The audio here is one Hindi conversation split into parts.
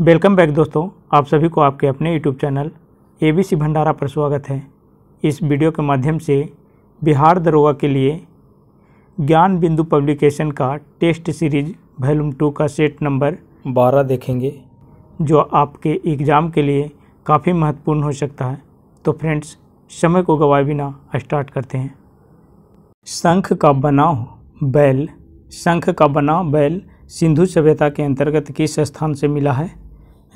वेलकम बैक दोस्तों आप सभी को आपके अपने यूट्यूब चैनल एबीसी भंडारा पर स्वागत है इस वीडियो के माध्यम से बिहार दरोगा के लिए ज्ञान बिंदु पब्लिकेशन का टेस्ट सीरीज वैल्यूम टू का सेट नंबर बारह देखेंगे जो आपके एग्ज़ाम के लिए काफ़ी महत्वपूर्ण हो सकता है तो फ्रेंड्स समय को गवाए बिना स्टार्ट करते हैं शंख का बना बैल शंख का बना बैल सिंधु सभ्यता के अंतर्गत किस स्थान से मिला है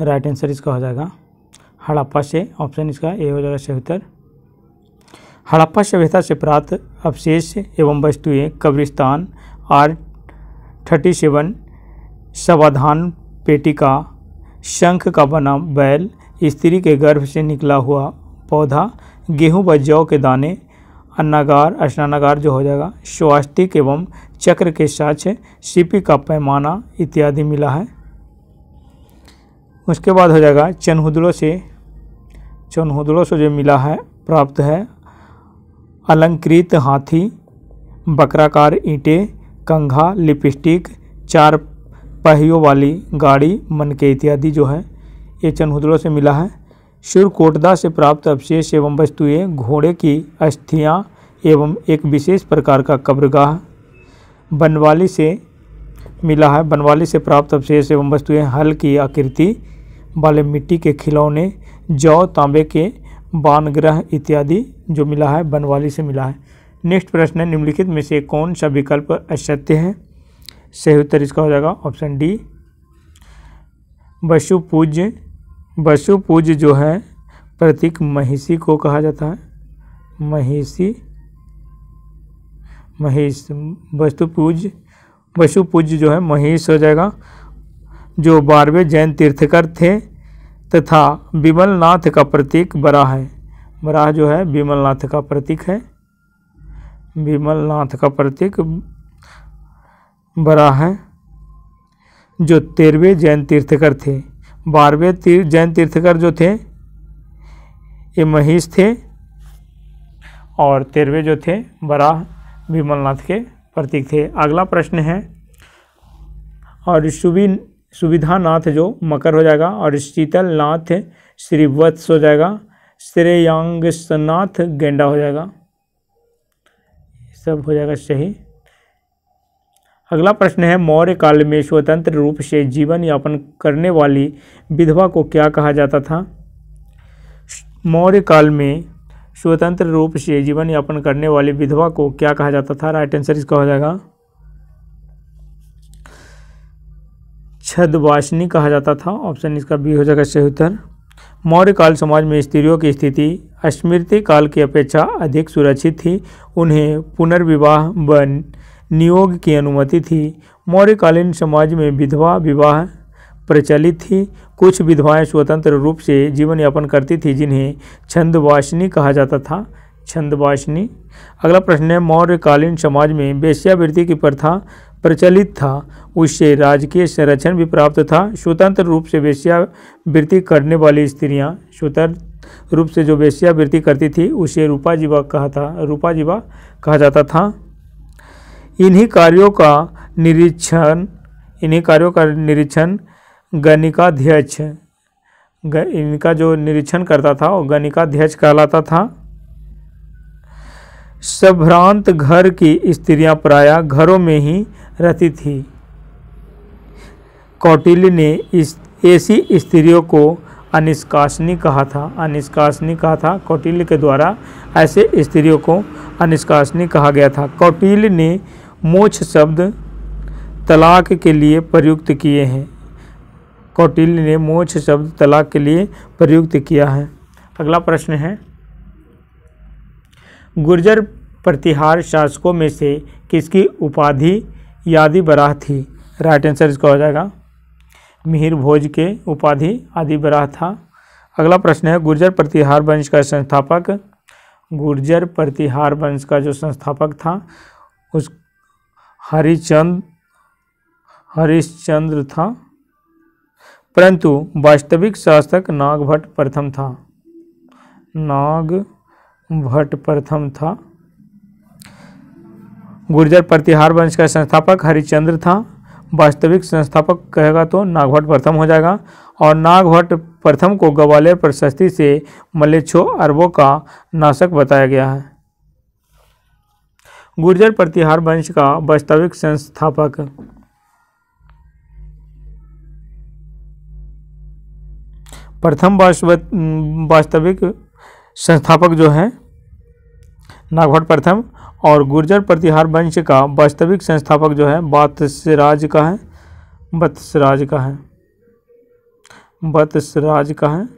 राइट आंसर इसका हो जाएगा हड़प्पा से ऑप्शन इसका ए हो जाएगा सही उत्तर हड़प्पा सभ्यता से प्राप्त अवशेष एवं वस्तुएँ कब्रिस्तान आर थर्टी सेवन सवाधान पेटिका शंख का बना बैल स्त्री के गर्भ से निकला हुआ पौधा गेहूं व जौ के दाने अन्नागार स्नानागार जो हो जाएगा स्वास्तिक एवं चक्र के साक्ष सीपी का पैमाना इत्यादि मिला है उसके बाद हो जाएगा चनहुदड़ों से चनहुदड़ों से जो मिला है प्राप्त है अलंकृत हाथी बकराकार ईंटे कंघा लिपस्टिक चार पहियों वाली गाड़ी मनके इत्यादि जो है ये चनहुदड़ों से मिला है शुरकोटदा से प्राप्त अवशेष एवं वस्तुएँ घोड़े की अस्थियाँ एवं एक विशेष प्रकार का कब्रगाह बनवाली से मिला है बनवाली से प्राप्त अवशेष एवं वस्तुएं हल की आकृति वाले मिट्टी के खिलौने जौ तांबे के बान ग्रह इत्यादि जो मिला है बनवाली से मिला है नेक्स्ट प्रश्न है निम्नलिखित में से कौन सा विकल्प असत्य है सही उत्तर इसका हो जाएगा ऑप्शन डी वसु पूज्य वसु पूज्य जो है प्रतीक महिषी को कहा जाता है महिषी महेश वस्तु पूज्य वसु पूज्य जो है महेश हो जाएगा जो बारहवें जैन तीर्थकर थे तथा विमलनाथ का प्रतीक बरा है बराह जो है विमलनाथ का प्रतीक है विमलनाथ का प्रतीक बरा है जो तेरहवें जैन तीर्थकर थे बारहवें तीर जैन तीर्थकर जो थे ये महेश थे और तेरहवें जो थे बराह विमलनाथ के प्रतीक थे अगला प्रश्न है और शुभिन सुविधानाथ जो मकर हो जाएगा और शीतलनाथ श्रीवत्स हो जाएगा श्रेयांगनाथ गेंडा हो जाएगा सब हो जाएगा सही अगला प्रश्न है मौर्य काल में स्वतंत्र रूप से जीवन यापन करने वाली विधवा को क्या कहा जाता था मौर्य काल में स्वतंत्र रूप से जीवन यापन करने वाली विधवा को क्या कहा जाता था राइट आंसर इसका हो जाएगा छदवासिनी कहा जाता था ऑप्शन इसका बी हो जाएगा सही उत्तर मौर्य काल समाज में स्त्रियों की स्थिति स्मृति काल की अपेक्षा अधिक सुरक्षित थी उन्हें पुनर्विवाह व नियोग की अनुमति थी मौर्यकालीन समाज में विधवा विवाह प्रचलित थी कुछ विधवाएं स्वतंत्र रूप से जीवन यापन करती थी जिन्हें छंदवासिनी कहा जाता था छंदवासिनी अगला प्रश्न है मौर्यकालीन समाज में वेश्यावृत्ति की प्रथा प्रचलित था उससे राजकीय संरक्षण भी प्राप्त था स्वतंत्र रूप से वेश्यावृत्ति करने वाली स्त्रियाँ स्वतंत्र रूप से जो वेश्यावृत्ति करती थी उसे रूपाजीवा कहा था रूपाजीवा कहा जाता था इन्हीं कार्यों का निरीक्षण इन्हीं कार्यों का निरीक्षण गणिकाध्यक्ष इनका जो निरीक्षण करता था वो गणिकाध्यक्ष कहलाता था सभ्रांत घर की स्त्रियां प्रायः घरों में ही रहती थी कौटिल्य ने इस ऐसी स्त्रियों को अनिष्कासनी कहा था अनिष्कासनी कहा था कौटिल्य के द्वारा ऐसे स्त्रियों को अनिष्कासनी कहा गया था कौटिल्य ने मोक्ष शब्द तलाक के लिए प्रयुक्त किए हैं कौटिल्य ने मोक्ष शब्द तलाक के लिए प्रयुक्त किया है अगला प्रश्न है गुर्जर प्रतिहार शासकों में से किसकी उपाधि यादि बराह थी राइट आंसर इसका हो जाएगा मिहिर भोज के उपाधि आदि बराह था अगला प्रश्न है गुर्जर प्रतिहार वंश का संस्थापक गुर्जर प्रतिहार वंश का जो संस्थापक था उस हरिचंद हरिश्चंद्र था परंतु वास्तविक शासक नागभट्ट प्रथम था नाग भट्ट प्रथम था गुर्जर प्रतिहार वंश का संस्थापक हरिचंद्र था वास्तविक संस्थापक कहेगा तो नागभट प्रथम हो जाएगा और नागभट प्रथम को ग्वालियर प्रशस्ति से मलेच्छो अरबों का नाशक बताया गया है गुर्जर प्रतिहार वंश का वास्तविक संस्थापक प्रथम वास्तविक संस्थापक जो है नागभट प्रथम और गुर्जर प्रतिहार वंश का वास्तविक संस्थापक जो है बत्सराज का है बत्सराज का है बत्सराज का है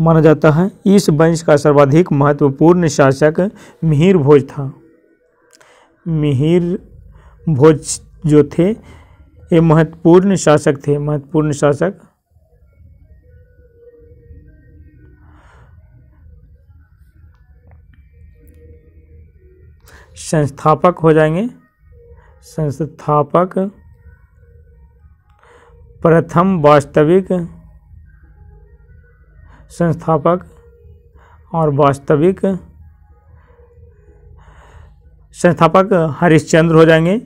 माना जाता है इस वंश का सर्वाधिक महत्वपूर्ण शासक मिहिर भोज था मिहिर भोज जो थे ये महत्वपूर्ण शासक थे महत्वपूर्ण शासक संस्थापक हो जाएंगे संस्थापक प्रथम वास्तविक संस्थापक और वास्तविक संस्थापक हरिश्चंद्र हो जाएंगे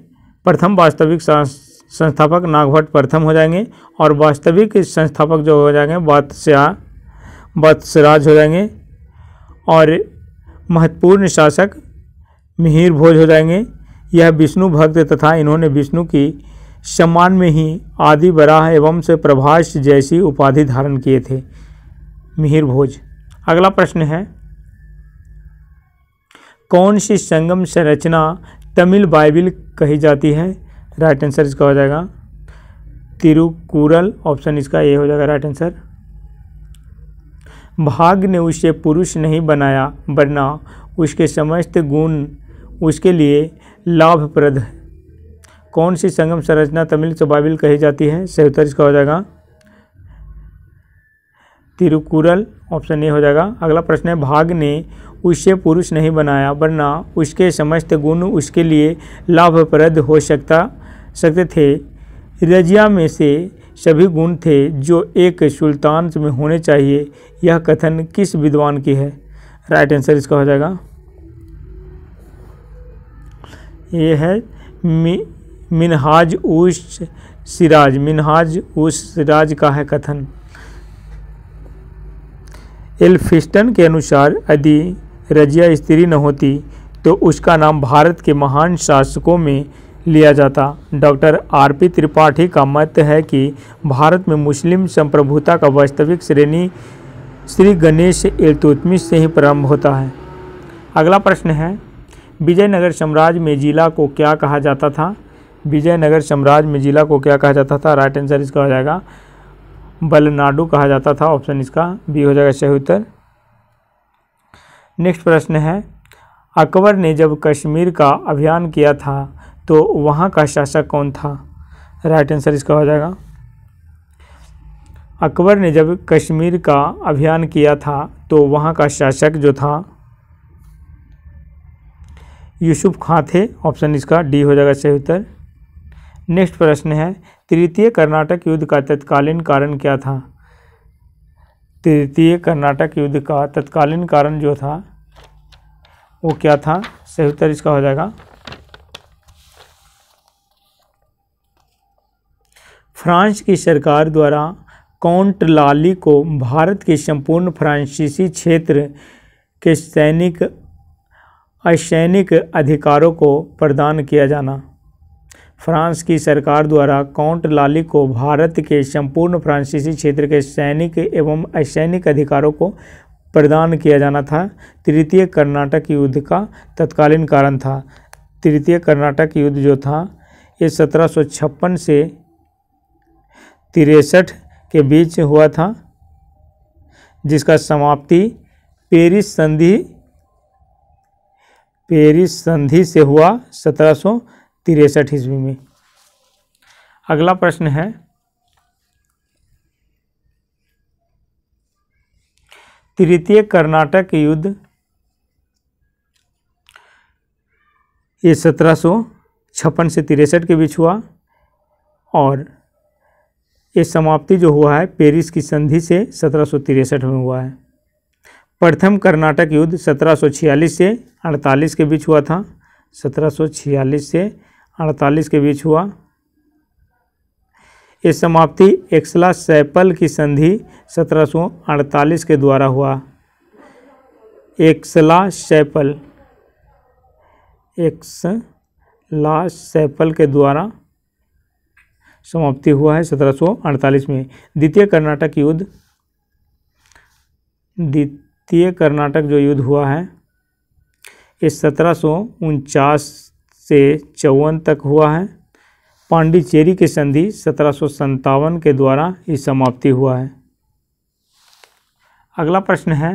प्रथम वास्तविक संस्थापक नागभट्ट प्रथम हो जाएंगे और वास्तविक संस्थापक जो हो जाएंगे बादशाह बादशराज हो जाएंगे और महत्वपूर्ण शासक मिहिर भोज हो जाएंगे यह विष्णु भक्त तथा इन्होंने विष्णु की सम्मान में ही आदि बराह एवं से प्रभाष जैसी उपाधि धारण किए थे मिहिर भोज अगला प्रश्न है कौन सी संगम संरचना तमिल बाइबिल कही जाती है राइट आंसर इसका हो जाएगा तिरुकुरल ऑप्शन इसका ए हो जाएगा राइट आंसर भाग्य ने उसे पुरुष नहीं बनाया वरना उसके समस्त गुण उसके लिए लाभप्रद है कौन सी संगम संरचना तमिल चबाविल कही जाती है सही उत्तर इसका हो जाएगा तिरुकुरल ऑप्शन ए हो जाएगा अगला प्रश्न है भाग ने उससे पुरुष नहीं बनाया वरना उसके समस्त गुण उसके लिए लाभप्रद हो सकता सकते थे रजिया में से सभी गुण थे जो एक सुल्तान में होने चाहिए यह कथन किस विद्वान की है राइट आंसर इसका हो जाएगा ये है मि, मिनहाज उस सिराज मिनहाज उस सिराज का है कथन एल्फिस्टन के अनुसार यदि रजिया स्त्री न होती तो उसका नाम भारत के महान शासकों में लिया जाता डॉक्टर आर पी त्रिपाठी का मत है कि भारत में मुस्लिम संप्रभुता का वास्तविक श्रेणी श्री गणेश एलतुतमी से ही प्रारंभ होता है अगला प्रश्न है विजयनगर साम्राज्य में जिला को क्या कहा जाता था विजयनगर साम्राज्य में जिला को क्या कहा जाता था राइट आंसर इसका हो जाएगा बलनाडु कहा जाता था ऑप्शन इसका बी हो जाएगा सही उत्तर नेक्स्ट प्रश्न है अकबर ने जब कश्मीर का अभियान किया था तो वहाँ का शासक कौन था राइट आंसर इसका हो जाएगा अकबर ने जब कश्मीर का अभियान किया था तो वहाँ का शासक जो था यूसुफ खां थे ऑप्शन इसका डी हो जाएगा सही उत्तर नेक्स्ट प्रश्न है तृतीय कर्नाटक युद्ध का तत्कालीन कारण क्या था तृतीय कर्नाटक युद्ध का तत्कालीन कारण जो था वो क्या था सही उत्तर इसका हो जाएगा फ्रांस की सरकार द्वारा काउंट लाली को भारत के संपूर्ण फ्रांसीसी क्षेत्र के सैनिक असैनिक अधिकारों को प्रदान किया जाना फ्रांस की सरकार द्वारा काउंट लाली को भारत के संपूर्ण फ्रांसीसी क्षेत्र के सैनिक एवं असैनिक अधिकारों को प्रदान किया जाना था तृतीय कर्नाटक युद्ध का तत्कालीन कारण था तृतीय कर्नाटक युद्ध जो था ये सत्रह से तिरसठ के बीच हुआ था जिसका समाप्ति पेरिस संधि पेरिस संधि से हुआ सत्रह सौ ईस्वी में अगला प्रश्न है तृतीय कर्नाटक युद्ध ये सत्रह सौ छप्पन से तिरसठ के बीच हुआ और ये समाप्ति जो हुआ है पेरिस की संधि से सत्रह में हुआ है प्रथम कर्नाटक युद्ध 1746 से 48 के बीच हुआ था 1746 से 48 के बीच हुआ ये समाप्ति एक्सला सैपल की संधि 1748 के द्वारा हुआ Aix la Chapelle Aix la Chapelle के द्वारा समाप्ति हुआ है 1748 में द्वितीय कर्नाटक युद्ध द्वितीय तृतीय कर्नाटक जो युद्ध हुआ है ये सत्रह से चौवन तक हुआ है पांडिचेरी की संधि सत्रह के द्वारा ही समाप्ति हुआ है अगला प्रश्न है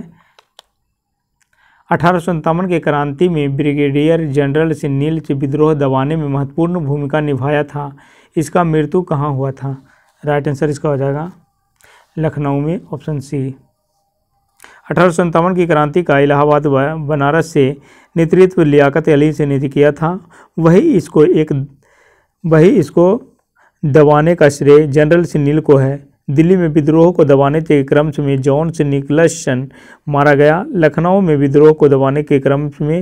अठारह के क्रांति में ब्रिगेडियर जनरल से के विद्रोह दबाने में महत्वपूर्ण भूमिका निभाया था इसका मृत्यु कहाँ हुआ था राइट आंसर इसका हो जाएगा लखनऊ में ऑप्शन सी अठारह की क्रांति का इलाहाबाद व बनारस से नेतृत्व लियाकत अली से निधि किया था वही इसको एक वही इसको दबाने का श्रेय जनरल सुनील को है दिल्ली में विद्रोह को दबाने के क्रम में जॉन निकलसन मारा गया लखनऊ में विद्रोह को दबाने के क्रम में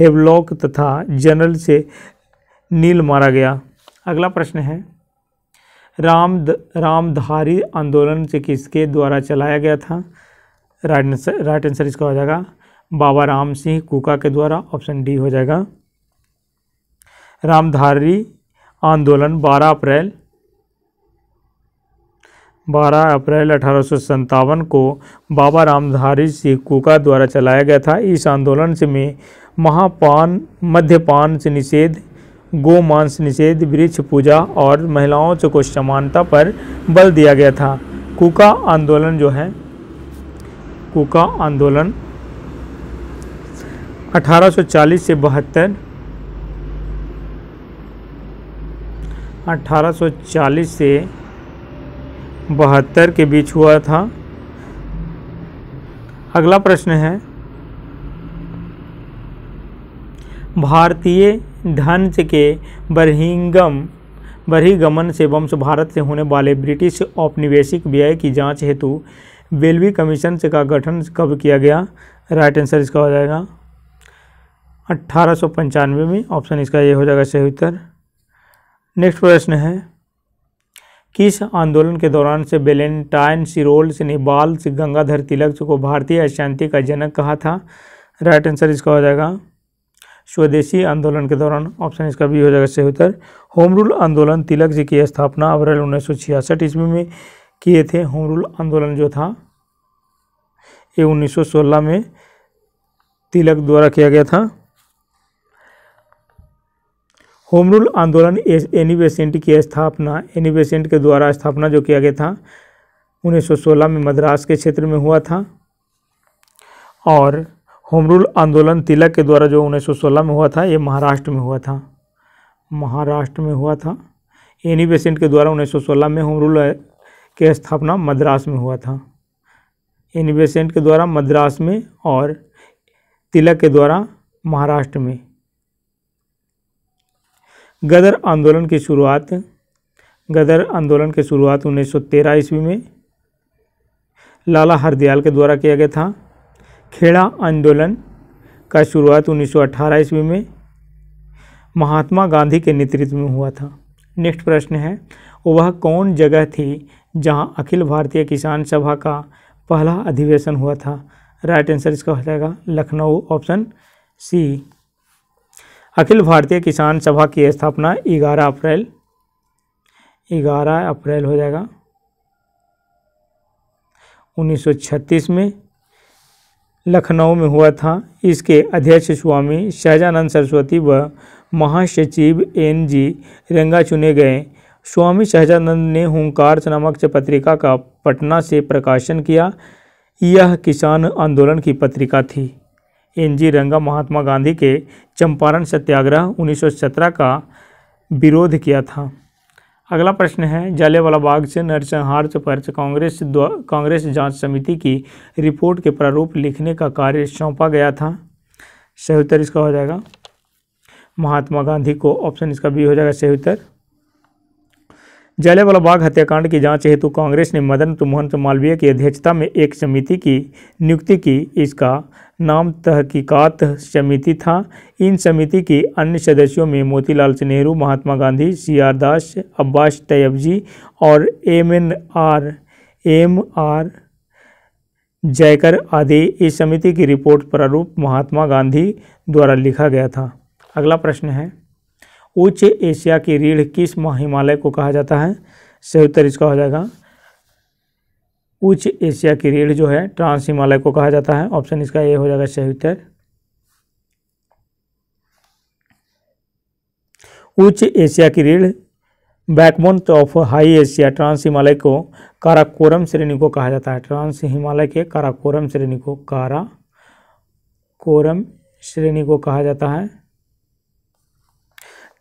हेवलॉक तथा जनरल से नील मारा गया अगला प्रश्न है राम द, रामधारी आंदोलन से किसके द्वारा चलाया गया था राइट आंसर राइट आंसर इसका हो जाएगा बाबा राम सिंह कुका के द्वारा ऑप्शन डी हो जाएगा रामधारी आंदोलन 12 अप्रैल 12 अप्रैल अठारह को बाबा रामधारी सिंह कुका द्वारा चलाया गया था इस आंदोलन से में महापान मध्यपान से निषेध गोमांस निषेध वृक्ष पूजा और महिलाओं को समानता पर बल दिया गया था कुका आंदोलन जो है कुका आंदोलन 1840 से बहत्तर 1840 से बहत्तर के बीच हुआ था अगला प्रश्न है भारतीय धन के बरहिंगम बरहिगमन से वंश भारत से होने वाले ब्रिटिश औपनिवेशिक व्यय की जांच हेतु बेलवी कमीशन से का गठन कब किया गया राइट आंसर इसका हो जाएगा अट्ठारह में ऑप्शन इसका ये हो जाएगा सही उत्तर नेक्स्ट प्रश्न है किस आंदोलन के दौरान से बेलेंटाइन सिरोल से निबाल से गंगाधर तिलक को भारतीय अशांति का जनक कहा था राइट आंसर इसका हो जाएगा स्वदेशी आंदोलन के दौरान ऑप्शन इसका भी हो जाएगा सही उत्तर होम रूल आंदोलन तिलक जी की स्थापना अप्रैल उन्नीस सौ छियासठ ईस्वी में किए थे होम रूल आंदोलन जो था ये 1916 में तिलक द्वारा किया गया था होम रूल आंदोलन एनी बेसेंट की स्थापना एनी बेसेंट के द्वारा स्थापना जो किया गया था 1916 में मद्रास के क्षेत्र में हुआ था और होम रूल आंदोलन तिलक के द्वारा जो 1916 में हुआ था ये महाराष्ट्र में हुआ था महाराष्ट्र में हुआ था एनी बेसेंट के द्वारा 1916 में होम रूल के स्थापना मद्रास में हुआ था इन के द्वारा मद्रास में और तिलक के द्वारा महाराष्ट्र में गदर आंदोलन की शुरुआत गदर आंदोलन की शुरुआत 1913 ईस्वी में लाला हरदयाल के द्वारा किया गया था खेड़ा आंदोलन का शुरुआत 1918 ईस्वी में महात्मा गांधी के नेतृत्व में हुआ था नेक्स्ट प्रश्न है वह कौन जगह थी जहां अखिल भारतीय किसान सभा का पहला अधिवेशन हुआ था राइट आंसर इसका हो जाएगा लखनऊ ऑप्शन सी अखिल भारतीय किसान सभा की स्थापना 11 अप्रैल 11 अप्रैल हो जाएगा 1936 में लखनऊ में हुआ था इसके अध्यक्ष स्वामी शहजानंद सरस्वती व महासचिव एन जी रेंगा चुने गए स्वामी सहजानंद ने हुंकार नामक पत्रिका का पटना से प्रकाशन किया यह किसान आंदोलन की पत्रिका थी एन जी रंगा महात्मा गांधी के चंपारण सत्याग्रह 1917 का विरोध किया था अगला प्रश्न है जालेवाला बाग से नरसंहार पर कांग्रेस कांग्रेस जांच समिति की रिपोर्ट के प्रारूप लिखने का कार्य सौंपा गया था सही उत्तर इसका हो जाएगा महात्मा गांधी को ऑप्शन इसका बी हो जाएगा सही उत्तर जालियावाला बाग हत्याकांड की जांच हेतु कांग्रेस ने मदन तो मोहन मालवीय की अध्यक्षता में एक समिति की नियुक्ति की इसका नाम तहकीकात समिति था इन समिति की अन्य सदस्यों में मोतीलाल नेहरू महात्मा गांधी सी आर दास अब्बास तैयबजी और M N R M R Jayakar आदि इस समिति की रिपोर्ट प्रारूप महात्मा गांधी द्वारा लिखा गया था अगला प्रश्न है उच्च एशिया की रीढ़ किस हिमालय को कहा जाता है सही उत्तर इसका हो जाएगा उच्च एशिया की रीढ़ जो है ट्रांस हिमालय को कहा जाता है ऑप्शन इसका ए हो जाएगा सही उत्तर उच्च एशिया की रीढ़ बैकबोन तो of high Asia trans Himalaya को काराकोरम श्रेणी को कहा जाता है ट्रांस हिमालय के काराकोरम श्रेणी को कारा कोरम श्रेणी को कहा जाता है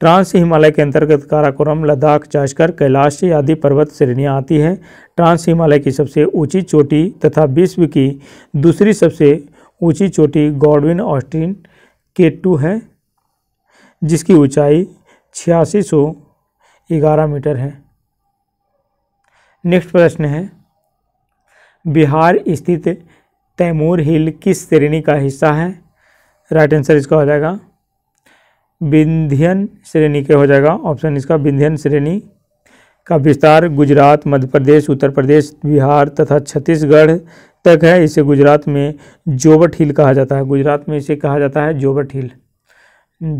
ट्रांस हिमालय के अंतर्गत काराकोरम लद्दाख चाशकर कैलाश आदि पर्वत श्रेणियाँ आती हैं ट्रांस हिमालय की सबसे ऊंची चोटी तथा विश्व की दूसरी सबसे ऊंची चोटी गॉडविन ऑस्टिन के टू है जिसकी ऊंचाई छियासी सौ ग्यारह मीटर है नेक्स्ट प्रश्न है बिहार स्थित तैमूर हिल किस श्रेणी का हिस्सा है राइट आंसर इसका हो जाएगा विंध्यन श्रेणी के हो जाएगा ऑप्शन इसका विंध्यन श्रेणी का विस्तार गुजरात मध्य प्रदेश उत्तर प्रदेश बिहार तथा छत्तीसगढ़ तक है इसे गुजरात में जोबट हिल कहा जाता है गुजरात में इसे कहा जाता है जोबट हिल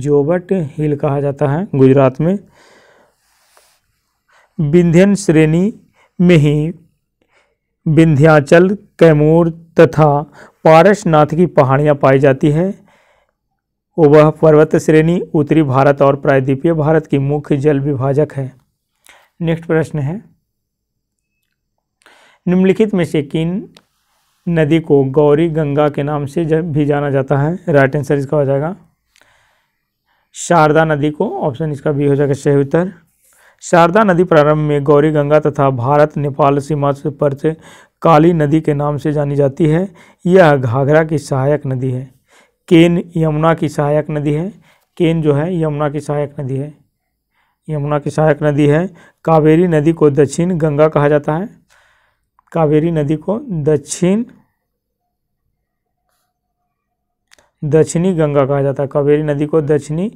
जोबट हिल कहा जाता है गुजरात में विंध्यन श्रेणी में ही विंध्याचल कैमूर तथा पारसनाथ की पहाड़ियाँ पाई जाती है वह पर्वत श्रेणी उत्तरी भारत और प्रायद्वीपीय भारत की मुख्य जल विभाजक है नेक्स्ट प्रश्न है निम्नलिखित में से किन नदी को गौरी गंगा के नाम से भी जाना जाता है राइट आंसर इसका हो जाएगा शारदा नदी को ऑप्शन इसका भी हो जाएगा सही उत्तर शारदा नदी प्रारंभ में गौरी गंगा तथा भारत नेपाल सीमा पर काली नदी के नाम से जानी जाती है यह घाघरा की सहायक नदी है केन यमुना की सहायक नदी है केन जो है यमुना की सहायक नदी है यमुना की सहायक नदी है कावेरी नदी को दक्षिण गंगा कहा जाता है कावेरी नदी को दक्षिण दक्षिणी गंगा कहा जाता है कावेरी नदी को दक्षिणी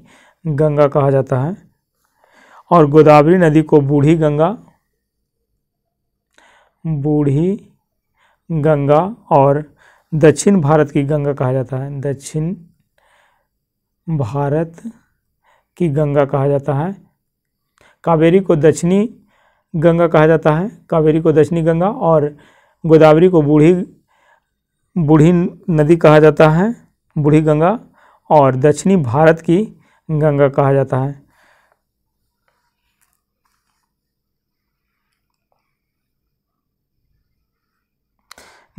गंगा कहा जाता है और गोदावरी नदी को बूढ़ी गंगा बूढ़ी गंगा और दक्षिण भारत की गंगा कहा जाता है दक्षिण भारत की गंगा कहा जाता है कावेरी को दक्षिणी गंगा कहा जाता है कावेरी को दक्षिणी गंगा और गोदावरी को बूढ़ी बूढ़ी नदी कहा जाता है बूढ़ी गंगा और दक्षिणी भारत की गंगा कहा जाता है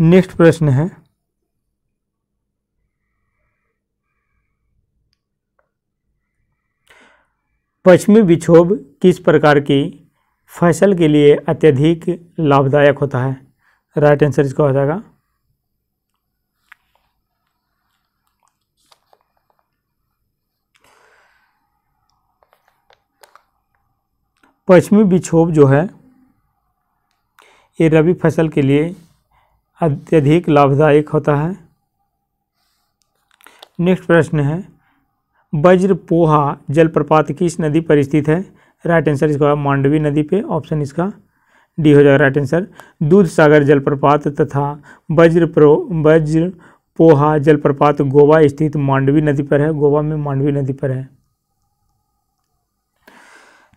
नेक्स्ट प्रश्न है पश्चिमी विक्षोभ किस प्रकार की फसल के लिए अत्यधिक लाभदायक होता है राइट आंसर इसका हो जाएगा पश्चिमी विक्षोभ जो है ये रबी फसल के लिए अत्यधिक लाभदायक होता है नेक्स्ट प्रश्न है वज्रपोहा जलप्रपात किस नदी पर स्थित है राइट आंसर इसका मांडवी नदी पे ऑप्शन इसका डी हो जाएगा राइट आंसर दूध सागर जलप्रपात तथा वज्र प्रो पोहा जलप्रपात गोवा स्थित मांडवी नदी पर है गोवा में मांडवी नदी पर है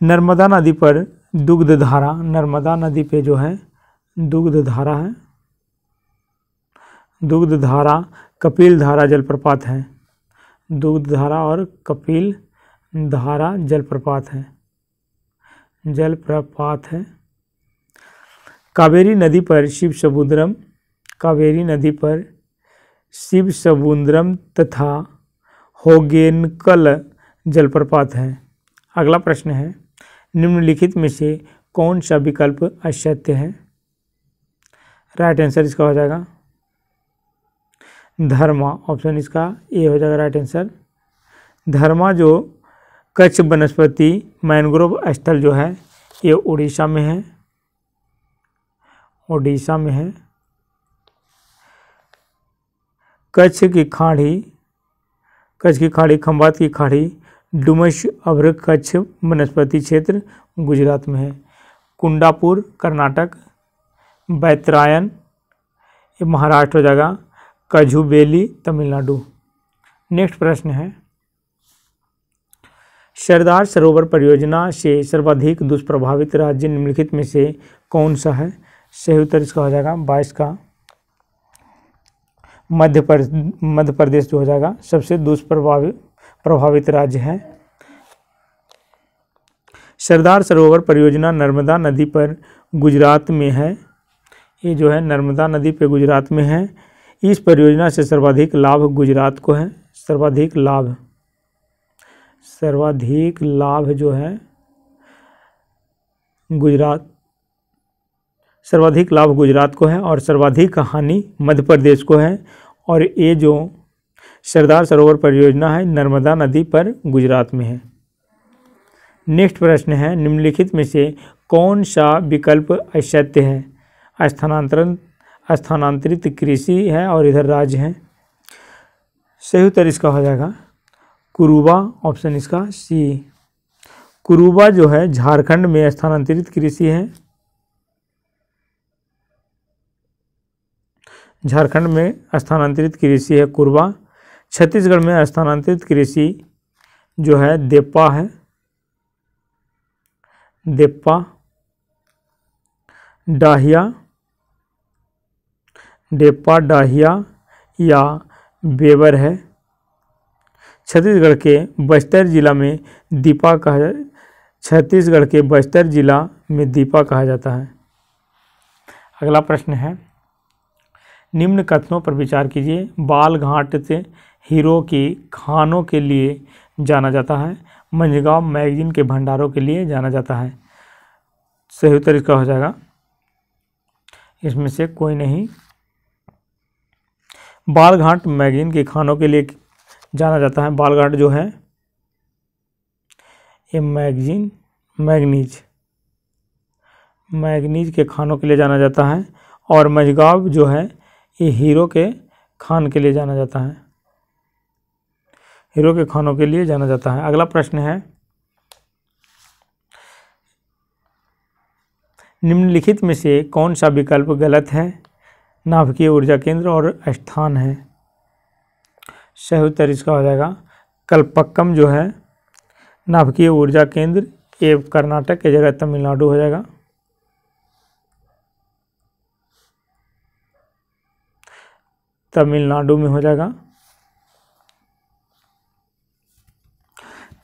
नर्मदा नदी पर दुग्ध धारा नर्मदा नदी पे जो है दुग्ध धारा है दुग्ध धारा कपिल धारा जलप्रपात है दुग्धधारा और कपिल धारा जलप्रपात है जलप्रपात है कावेरी नदी पर शिव समुद्रम कावेरी नदी पर शिव समुद्रम तथा होगेनकल जलप्रपात है अगला प्रश्न है निम्नलिखित में से कौन सा विकल्प असत्य है राइट आंसर इसका हो जाएगा धर्मा ऑप्शन इसका ए हो जाएगा राइट आंसर धर्मा जो कच्छ वनस्पति मैनग्रोव स्थल जो है ये उड़ीसा में है उड़ीसा में है कच्छ की खाड़ी कच्छ की खाड़ी खम्बात की खाड़ी डुमस अभ्र कच्छ वनस्पति क्षेत्र गुजरात में है कुंडापुर कर्नाटक बैतरायन ये महाराष्ट्र हो जाएगा कझुबेली तमिलनाडु नेक्स्ट प्रश्न है सरदार सरोवर परियोजना से सर्वाधिक दुष्प्रभावित राज्य निम्नलिखित में से कौन सा है सही उत्तर इसका हो जाएगा बाईस का मध्य मध्य प्रदेश जो हो जाएगा सबसे दुष्प्रभावित प्रभावित राज्य है सरदार सरोवर परियोजना नर्मदा नदी पर गुजरात में है ये जो है नर्मदा नदी पे गुजरात में है इस परियोजना से सर्वाधिक लाभ गुजरात को है सर्वाधिक लाभ सर्वाधिक लाभ जो है गुजरात सर्वाधिक लाभ गुजरात को है और सर्वाधिक हानि मध्य प्रदेश को है और ये जो सरदार सरोवर परियोजना है नर्मदा नदी पर गुजरात में है नेक्स्ट प्रश्न है निम्नलिखित में से कौन सा विकल्प असत्य है स्थानांतरण स्थानांतरित कृषि है और इधर राज्य है सही उत्तर इसका हो जाएगा कुरुबा ऑप्शन इसका सी कुरुबा जो है झारखंड में स्थानांतरित कृषि है झारखंड में स्थानांतरित कृषि है कुरबा छत्तीसगढ़ में स्थानांतरित कृषि जो है देप्पा है देप्पा डाहिया डेपा डाहिया या बेबर है छत्तीसगढ़ के बस्तर जिला में दीपा कहा छत्तीसगढ़ के बस्तर जिला में दीपा कहा जाता है अगला प्रश्न है निम्न कथनों पर विचार कीजिए बाल घाट से हीरो की खानों के लिए जाना जाता है मंझगांव मैगजीन के भंडारों के लिए जाना जाता है सही उत्तर इसका हो जाएगा इसमें से कोई नहीं बालघाट मैगजीन के खानों के लिए जाना जाता है बालघाट जो है ये मैगजीन मैगनीज मैगनीज के खानों के लिए जाना जाता है और मजगाव जो है ये हीरो के खान के लिए जाना जाता है हीरो के खानों के लिए जाना जाता है अगला प्रश्न है निम्नलिखित में से कौन सा विकल्प गलत है नाभिकीय ऊर्जा केंद्र और स्थान है सही उत्तर इसका हो जाएगा कल्पक्कम जो है नाभिकीय ऊर्जा केंद्र ये कर्नाटक की जगह तमिलनाडु हो जाएगा तमिलनाडु में हो जाएगा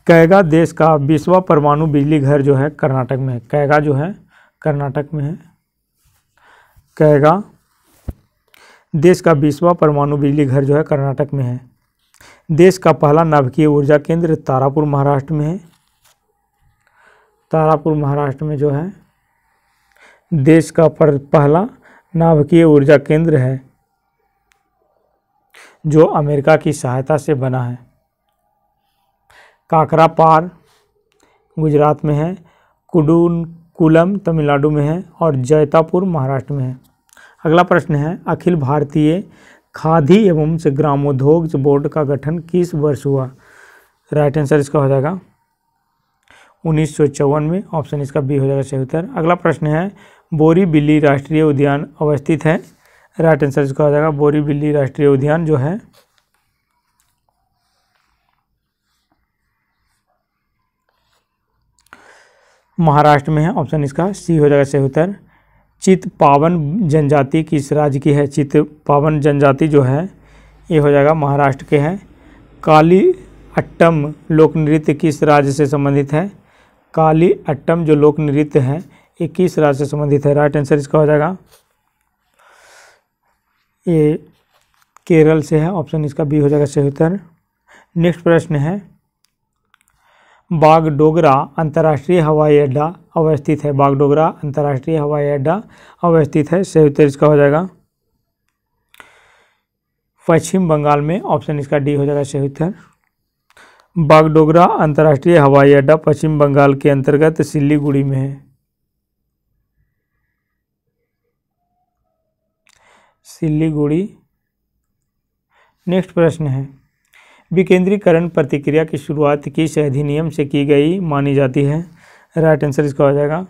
कैगा देश का बीसवा परमाणु बिजली घर जो है कर्नाटक में है कैगा जो है कर्नाटक में है कैगा देश का बीसवा परमाणु बिजली घर जो है कर्नाटक में है देश का पहला नाभिकीय ऊर्जा केंद्र तारापुर महाराष्ट्र में है तारापुर महाराष्ट्र में जो है देश का पर पहला नाभिकीय ऊर्जा केंद्र है जो अमेरिका की सहायता से बना है काकरा पार गुजरात में है कुडून कुलम तमिलनाडु में है और जैतापुर महाराष्ट्र में है अगला प्रश्न है अखिल भारतीय खादी एवं से ग्रामोद्योग बोर्ड का गठन किस वर्ष हुआ राइट आंसर इसका हो जाएगा उन्नीस में ऑप्शन इसका बी हो जाएगा सही उत्तर अगला प्रश्न है बोरी बिल्ली राष्ट्रीय उद्यान अवस्थित है राइट आंसर इसका हो जाएगा बोरी बिल्ली राष्ट्रीय उद्यान जो है महाराष्ट्र में है ऑप्शन इसका सी हो जाएगा सही उत्तर चित पावन जनजाति किस राज्य की है चित पावन जनजाति जो है ये हो जाएगा महाराष्ट्र के हैं काली अट्टम लोक नृत्य किस राज्य से संबंधित है काली अट्टम जो लोक नृत्य है ये किस राज्य से संबंधित है राइट आंसर इसका हो जाएगा ये केरल से है ऑप्शन इसका बी हो जाएगा सही उत्तर नेक्स्ट प्रश्न है बागडोगरा अंतर्राष्ट्रीय हवाई अड्डा अवस्थित है बागडोगरा अंतर्राष्ट्रीय हवाई अड्डा अवस्थित है उत्तर इसका हो जाएगा पश्चिम बंगाल में ऑप्शन इसका डी हो जाएगा सही उत्तर बागडोगरा अंतर्राष्ट्रीय हवाई अड्डा पश्चिम बंगाल के अंतर्गत सिलीगुड़ी में है सिलीगुड़ी नेक्स्ट प्रश्न है विकेंद्रीकरण प्रतिक्रिया की शुरुआत किस अधिनियम से की गई मानी जाती है राइट आंसर इसका हो जाएगा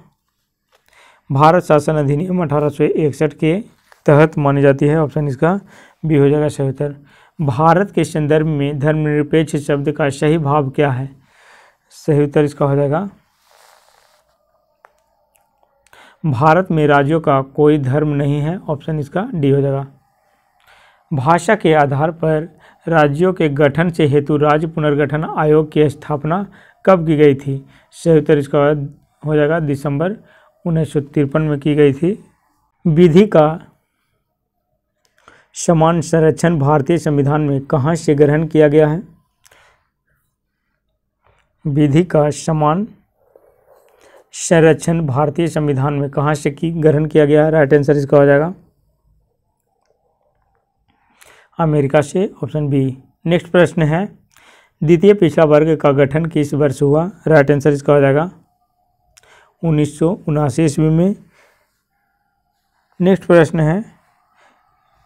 भारत शासन अधिनियम अठारह के तहत मानी जाती है ऑप्शन इसका बी हो जाएगा सही उत्तर भारत के संदर्भ में धर्मनिरपेक्ष शब्द का सही भाव क्या है सही उत्तर इसका हो जाएगा भारत में राज्यों का कोई धर्म नहीं है ऑप्शन इसका डी हो जाएगा भाषा के आधार पर राज्यों के गठन से हेतु राज्य पुनर्गठन आयोग की स्थापना कब की गई थी सही उत्तर इसका हो जाएगा दिसंबर उन्नीस में की गई थी विधि का समान संरक्षण भारतीय संविधान में कहाँ से ग्रहण किया गया है विधि का समान संरक्षण भारतीय संविधान में कहाँ से की ग्रहण किया गया है राइट आंसर इसका हो जाएगा अमेरिका से ऑप्शन बी नेक्स्ट प्रश्न है द्वितीय पिछड़ा वर्ग का गठन किस वर्ष हुआ राइट आंसर इसका हो जाएगा उन्नीस सौ ईस्वी में नेक्स्ट प्रश्न है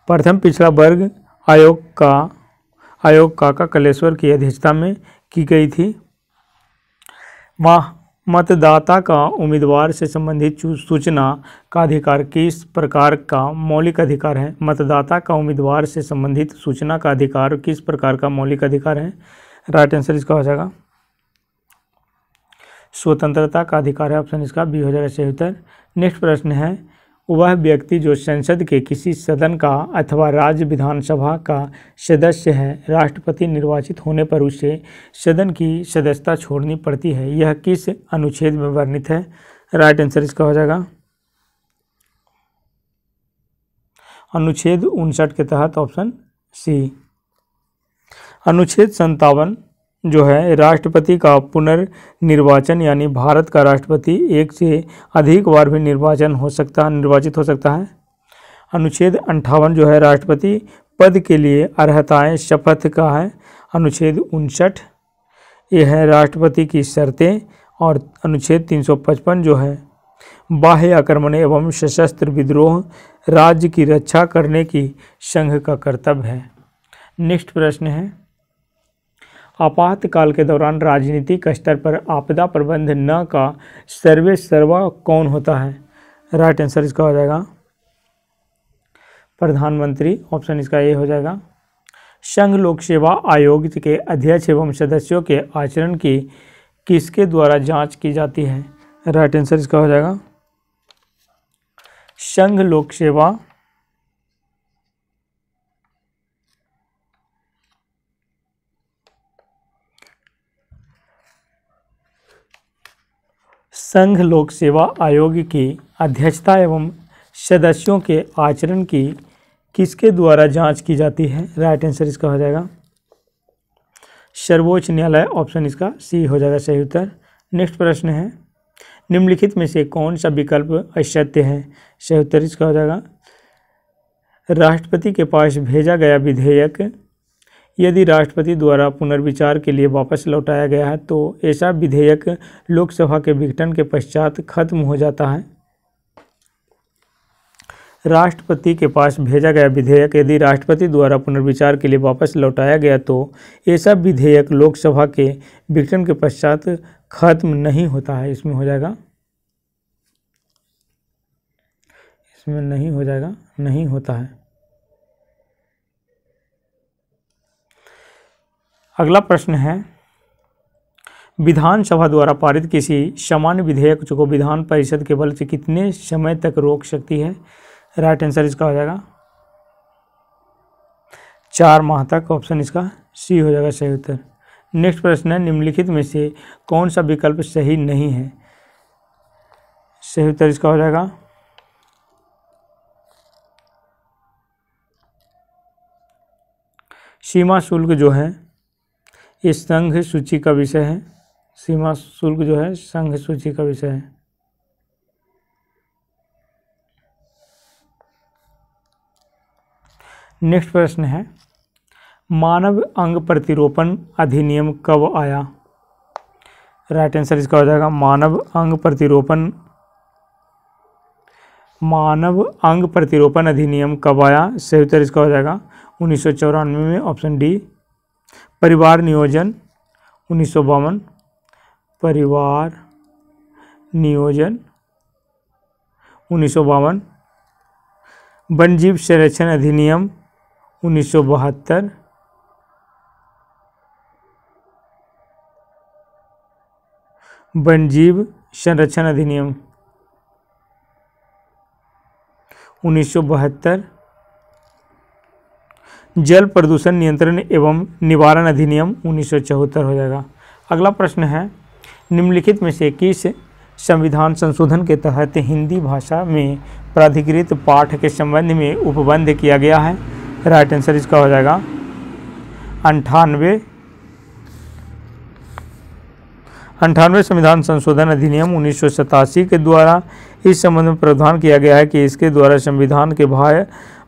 प्रथम पिछड़ा वर्ग आयोग का आयोग काका कलेश्वर की अध्यक्षता में की गई थी माह मतदाता का उम्मीदवार से संबंधित सूचना का अधिकार किस प्रकार का मौलिक अधिकार है मतदाता का उम्मीदवार से संबंधित सूचना का अधिकार किस प्रकार का मौलिक अधिकार है राइट आंसर इसका हो जाएगा स्वतंत्रता का अधिकार है ऑप्शन इसका बी हो जाएगा सही उत्तर नेक्स्ट प्रश्न है वह व्यक्ति जो संसद के किसी सदन का अथवा राज्य विधानसभा का सदस्य है राष्ट्रपति निर्वाचित होने पर उसे सदन की सदस्यता छोड़नी पड़ती है यह किस अनुच्छेद में वर्णित है राइट आंसर इसका हो जाएगा अनुच्छेद उनसठ के तहत ऑप्शन सी अनुच्छेद संतावन जो है राष्ट्रपति का पुनर्निर्वाचन यानी भारत का राष्ट्रपति एक से अधिक बार भी निर्वाचन हो सकता है निर्वाचित हो सकता है अनुच्छेद अंठावन जो है राष्ट्रपति पद के लिए अर्हताएं शपथ का है अनुच्छेद उनसठ यह है राष्ट्रपति की शर्तें और अनुच्छेद 355 जो है बाह्य आक्रमण एवं सशस्त्र विद्रोह राज्य की रक्षा करने की संघ का कर्तव्य है नेक्स्ट प्रश्न है आपातकाल के दौरान राजनीतिक स्तर पर आपदा प्रबंध न का सर्वे सर्वा कौन होता है राइट आंसर इसका हो जाएगा प्रधानमंत्री ऑप्शन इसका ये हो जाएगा संघ लोक सेवा आयोग के अध्यक्ष एवं सदस्यों के आचरण की किसके द्वारा जांच की जाती है राइट आंसर इसका हो जाएगा संघ लोक सेवा संघ लोक सेवा आयोग की अध्यक्षता एवं सदस्यों के आचरण की किसके द्वारा जांच की जाती है राइट आंसर इसका हो जाएगा सर्वोच्च न्यायालय ऑप्शन इसका सी हो जाएगा सही उत्तर नेक्स्ट प्रश्न है निम्नलिखित में से कौन सा विकल्प असत्य है सही उत्तर इसका हो जाएगा राष्ट्रपति के पास भेजा गया विधेयक यदि राष्ट्रपति द्वारा पुनर्विचार के लिए वापस लौटाया गया है तो ऐसा विधेयक लोकसभा के विघटन के पश्चात खत्म हो जाता है राष्ट्रपति के पास भेजा गया विधेयक यदि राष्ट्रपति द्वारा पुनर्विचार के लिए वापस लौटाया गया तो ऐसा विधेयक लोकसभा के विघटन के पश्चात खत्म नहीं होता है इसमें हो जाएगा इसमें नहीं हो जाएगा नहीं होता है अगला प्रश्न है विधानसभा द्वारा पारित किसी सामान्य विधेयक को विधान परिषद के बल से कितने समय तक रोक सकती है राइट आंसर इसका हो जाएगा चार माह तक ऑप्शन इसका सी हो जाएगा सही उत्तर नेक्स्ट प्रश्न है निम्नलिखित में से कौन सा विकल्प सही नहीं है सही उत्तर इसका हो जाएगा सीमा शुल्क जो है ये संघ सूची का विषय है सीमा शुल्क जो है संघ सूची का विषय है नेक्स्ट प्रश्न है मानव अंग प्रतिरोपण अधिनियम कब आया राइट आंसर इसका हो जाएगा मानव अंग प्रतिरोपण मानव अंग प्रतिरोपण अधिनियम कब आया सही उत्तर इसका हो जाएगा उन्नीस में ऑप्शन डी परिवार नियोजन उन्नीस सौ बावन परिवार नियोजन उन्नीस सौ बावन वनजीव संरक्षण अधिनियम उन्नीस सौ बहत्तर वनजीव संरक्षण अधिनियम उन्नीस सौ बहत्तर जल प्रदूषण नियंत्रण एवं निवारण अधिनियम उन्नीस हो जाएगा अगला प्रश्न है निम्नलिखित में से किस संविधान संशोधन के तहत हिंदी भाषा में प्राधिकृत पाठ के संबंध में उपबंध किया गया है राइट आंसर इसका हो जाएगा अंठानवे अंठानवे संविधान संशोधन अधिनियम उन्नीस के द्वारा इस संबंध में प्रावधान किया गया है कि इसके द्वारा संविधान के भाई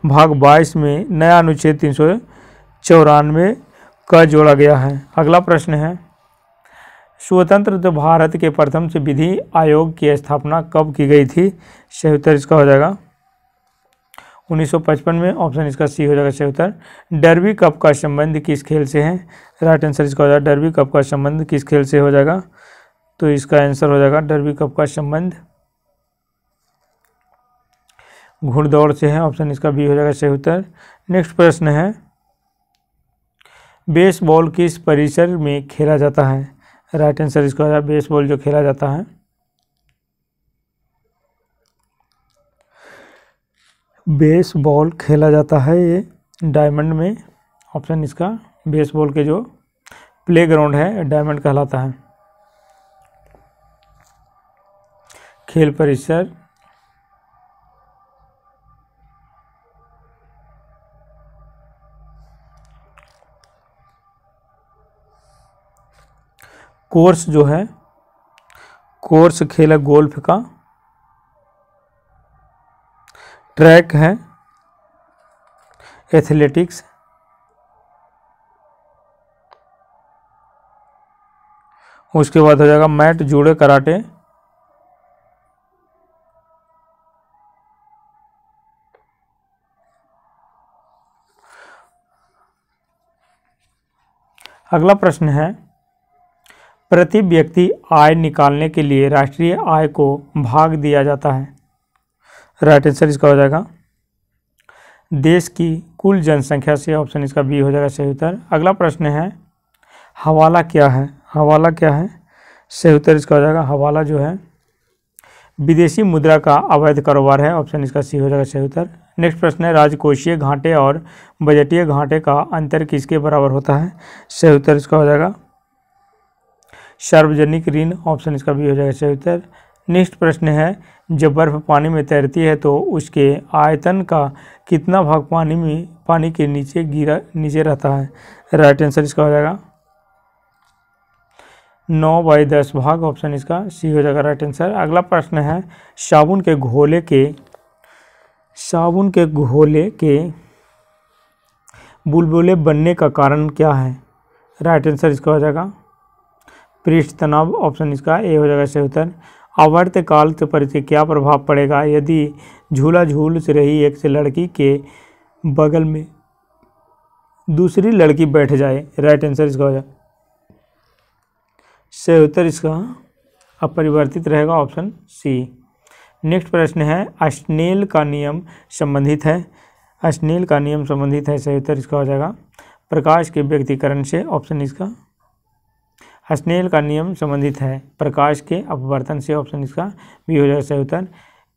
भाग बाईस में नया अनुच्छेद तीन सौ चौरानवे का जोड़ा गया है अगला प्रश्न है स्वतंत्र तो भारत के प्रथम से विधि आयोग की स्थापना कब की गई थी सही उत्तर इसका हो जाएगा 1955 में ऑप्शन इसका सी हो जाएगा सही उत्तर डरबी कप का संबंध किस खेल से है राइट आंसर इसका हो जाएगा डरबी कप का संबंध किस खेल से हो जाएगा तो इसका आंसर हो जाएगा डरबी कप का संबंध घुड़दौड़ से है ऑप्शन इसका बी हो जाएगा सही उत्तर नेक्स्ट प्रश्न है बेसबॉल किस परिसर में खेला जाता है राइट आंसर इसका बेस बेसबॉल जो खेला जाता है बेसबॉल खेला जाता है ये डायमंड में ऑप्शन इसका बेसबॉल के जो प्ले ग्राउंड है डायमंड कहलाता है खेल परिसर कोर्स जो है कोर्स खेल है गोल्फ का ट्रैक है एथलेटिक्स उसके बाद हो जाएगा मैट जूड़े कराटे अगला प्रश्न है प्रति व्यक्ति आय निकालने के लिए राष्ट्रीय आय को भाग दिया जाता है राइट आंसर इसका हो जाएगा देश की कुल जनसंख्या से ऑप्शन इसका बी हो जाएगा सही उत्तर अगला प्रश्न है हवाला क्या है हवाला क्या है सही उत्तर इसका हो जाएगा हवाला जो है विदेशी मुद्रा का अवैध कारोबार है ऑप्शन इसका सी हो जाएगा सही उत्तर नेक्स्ट प्रश्न है राजकोषीय घाटे और बजटीय घाटे का अंतर किसके बराबर होता है सही उत्तर इसका हो जाएगा सार्वजनिक ऋण ऑप्शन इसका भी हो जाएगा सही उत्तर नेक्स्ट प्रश्न है जब बर्फ पानी में तैरती है तो उसके आयतन का कितना भाग पानी में पानी के नीचे गिरा नीचे रहता है राइट आंसर इसका हो जाएगा नौ बाई दस भाग ऑप्शन इसका सी हो जाएगा राइट आंसर अगला प्रश्न है साबुन के घोले के साबुन के घोले के बुलबुले बनने का कारण क्या है राइट आंसर इसका हो जाएगा पृष्ठ तनाव ऑप्शन इसका ए हो जाएगा सही उत्तर काल पर इसके क्या प्रभाव पड़ेगा यदि झूला झूल से रही एक से लड़की के बगल में दूसरी लड़की बैठ जाए राइट आंसर इसका हो जाए सही उत्तर इसका अपरिवर्तित रहेगा ऑप्शन सी नेक्स्ट प्रश्न है अश्नेल का नियम संबंधित है अश्नेल का नियम संबंधित है सही उत्तर इसका हो जाएगा प्रकाश के व्यक्तिकरण से ऑप्शन इसका हस्नेल का नियम संबंधित है प्रकाश के अपवर्तन से ऑप्शन इसका भी हो जाएगा सही उत्तर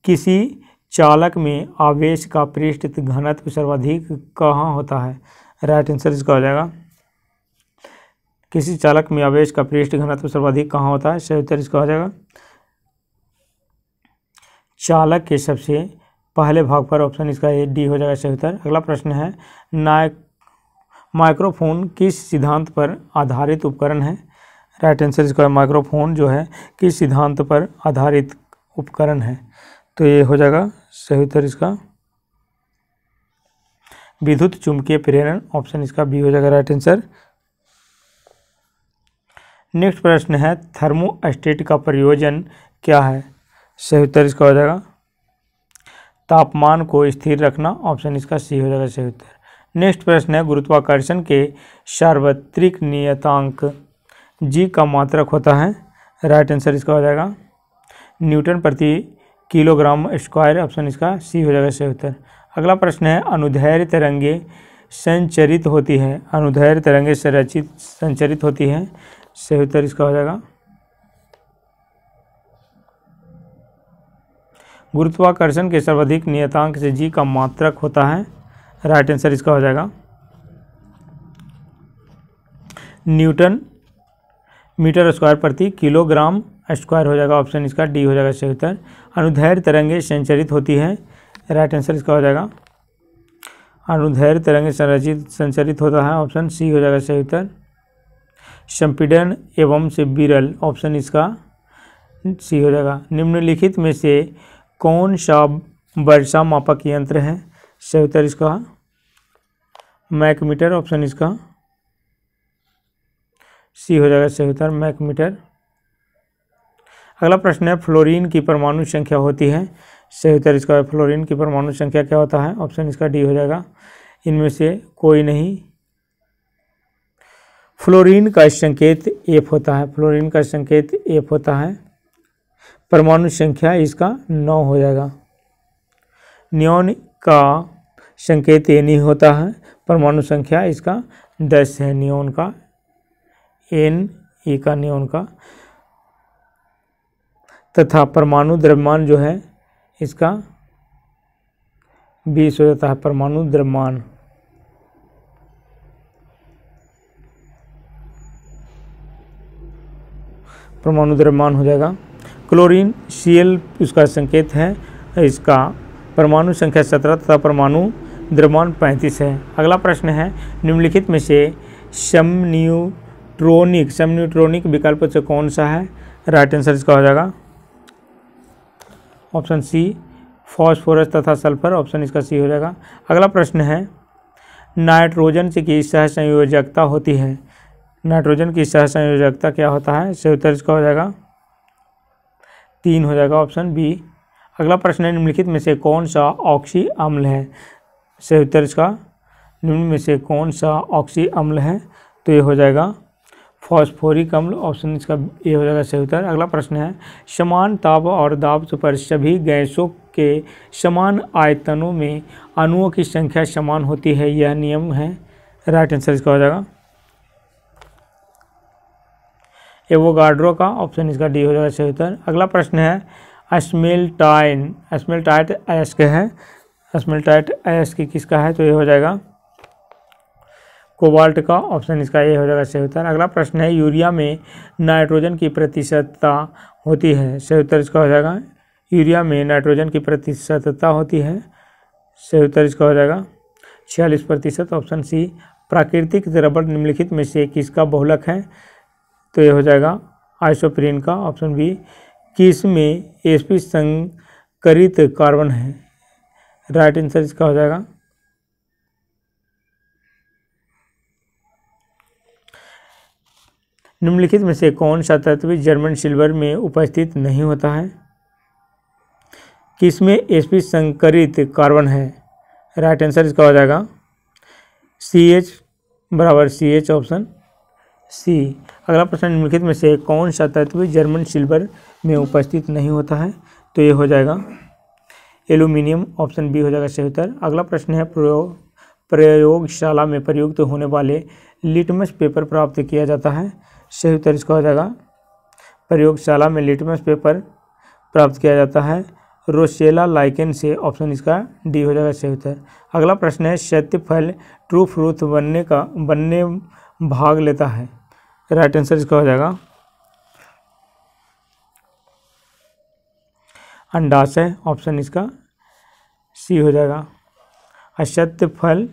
किसी चालक में आवेश का पृष्ठ घनत्व सर्वाधिक कहाँ होता है राइट आंसर इसका हो जाएगा किसी चालक में आवेश का पृष्ठ घनत्व सर्वाधिक कहाँ होता है सही उत्तर इसका हो जाएगा चालक के सबसे पहले भाग पर ऑप्शन इसका ए डी हो जाएगा सही उत्तर अगला प्रश्न है नायक माइक्रोफोन किस सिद्धांत पर आधारित उपकरण है राइट आंसर इसका माइक्रोफोन जो है किस सिद्धांत पर आधारित उपकरण है तो ये हो जाएगा सही उत्तर इसका विद्युत चुंबकीय प्रेरण ऑप्शन इसका बी हो जाएगा राइट आंसर नेक्स्ट प्रश्न है थर्मोस्टेट का प्रयोजन क्या है सही उत्तर इसका हो जाएगा तापमान को स्थिर रखना ऑप्शन इसका सी हो जाएगा सही उत्तर नेक्स्ट प्रश्न है गुरुत्वाकर्षण के सार्वत्रिक नियतांक जी का मात्रक होता है राइट आंसर इसका हो जाएगा न्यूटन प्रति किलोग्राम स्क्वायर ऑप्शन इसका सी हो जाएगा सही उत्तर अगला प्रश्न है अनुधैर्य तरंगे संचरित होती है अनुधैर्य तरंगे संरचित संचरित होती है सही उत्तर इसका हो जाएगा गुरुत्वाकर्षण के सर्वाधिक नियतांक से जी का मात्रक होता है राइट आंसर इसका हो जाएगा न्यूटन मीटर स्क्वायर प्रति किलोग्राम स्क्वायर हो जाएगा ऑप्शन इसका डी हो जाएगा सही उत्तर अनुधैर्य तरंगे संचरित होती है राइट आंसर इसका हो जाएगा अनुधैर्य तरंगे संरचित संचरित होता है ऑप्शन सी हो जाएगा सही उत्तर संपीडन एवं से बिरल ऑप्शन इसका सी हो जाएगा निम्नलिखित में से कौन सा वर्षा मापक यंत्र है सही उत्तर इसका मैकमीटर ऑप्शन इसका सी हो जाएगा सही उत्तर मैकमीटर अगला प्रश्न है फ्लोरीन की परमाणु संख्या होती है सही उत्तर इसका फ्लोरीन की परमाणु संख्या क्या होता है ऑप्शन इसका डी हो जाएगा इनमें से कोई नहीं फ्लोरीन का संकेत एफ होता है फ्लोरीन का संकेत एफ होता है परमाणु संख्या इसका नौ हो जाएगा न्योन का संकेत एनी होता है परमाणु संख्या इसका दस है न्योन का एन एक का नियोन तथा परमाणु द्रव्यमान जो है इसका बीस हो जाता है परमाणु द्रव्यमान परमाणु द्रव्यमान हो जाएगा क्लोरीन सी एल उसका संकेत है इसका परमाणु संख्या सत्रह तथा परमाणु द्रव्यमान पैंतीस है अगला प्रश्न है निम्नलिखित में से समन्यू न्यूट्रोनिक सेम न्यूट्रोनिक विकल्प से कौन सा है राइट आंसर इसका हो जाएगा ऑप्शन सी फॉस्फोरस तथा सल्फर ऑप्शन इसका सी हो जाएगा अगला प्रश्न है नाइट्रोजन से की सह संयोजकता होती है नाइट्रोजन की सह संयोजकता क्या होता है सही उत्तर इसका हो जाएगा तीन हो जाएगा ऑप्शन बी अगला प्रश्न है निम्नलिखित में से कौन सा ऑक्सी अम्ल है सही उत्तर इसका निम्न में से कौन सा ऑक्सी अम्ल है तो ये हो जाएगा फॉस्फोरिक अम्ल ऑप्शन इसका ए हो जाएगा सही उत्तर अगला प्रश्न है समान ताप और दाब पर सभी गैसों के समान आयतनों में अणुओं की संख्या समान होती है यह नियम है राइट आंसर इसका हो जाएगा एवोगाड्रो का ऑप्शन इसका डी हो जाएगा सही उत्तर अगला प्रश्न है स्मेलटाइन स्मेलटाइट एस के है स्मेलटाइट एस किसका है तो ये हो जाएगा कोबाल्ट का ऑप्शन इसका ये हो जाएगा सही उत्तर अगला प्रश्न है यूरिया में नाइट्रोजन की प्रतिशतता होती है सही उत्तर इसका हो जाएगा यूरिया में नाइट्रोजन की प्रतिशतता होती है सही उत्तर इसका हो जाएगा छियालीस प्रतिशत ऑप्शन सी प्राकृतिक रबड़ निम्नलिखित में से किसका बहुलक है तो ये हो जाएगा आइसोप्रीन का ऑप्शन बी किस में एसपी संकरित कार्बन है राइट आंसर इसका हो जाएगा निम्नलिखित में से कौन सा तत्व जर्मन सिल्वर में उपस्थित नहीं होता है किसमें एस पी संकरित कार्बन है राइट आंसर इसका हो जाएगा सी एच बराबर सी एच ऑप्शन सी अगला प्रश्न निम्नलिखित में से कौन सा तत्व जर्मन सिल्वर में उपस्थित नहीं होता है तो ये हो जाएगा एल्यूमिनियम ऑप्शन बी हो जाएगा सही उत्तर अगला प्रश्न है प्रयोग प्रयोगशाला में प्रयुक्त तो होने वाले लिटमस पेपर प्राप्त किया जाता है सही उत्तर इसका हो जाएगा प्रयोगशाला में लिटमस पेपर प्राप्त किया जाता है रोसेला लाइकेन से ऑप्शन इसका डी हो जाएगा सही उत्तर अगला प्रश्न है शैत्य फल ट्रू फ्रूथ बनने का बनने भाग लेता है राइट आंसर इसका हो जाएगा अंडाशय ऑप्शन इसका सी हो जाएगा अशत्य फल